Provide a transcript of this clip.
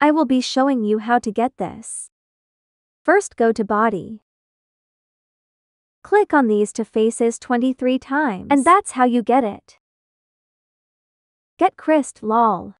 I will be showing you how to get this. First go to body. Click on these to faces 23 times and that's how you get it. Get Christ lol.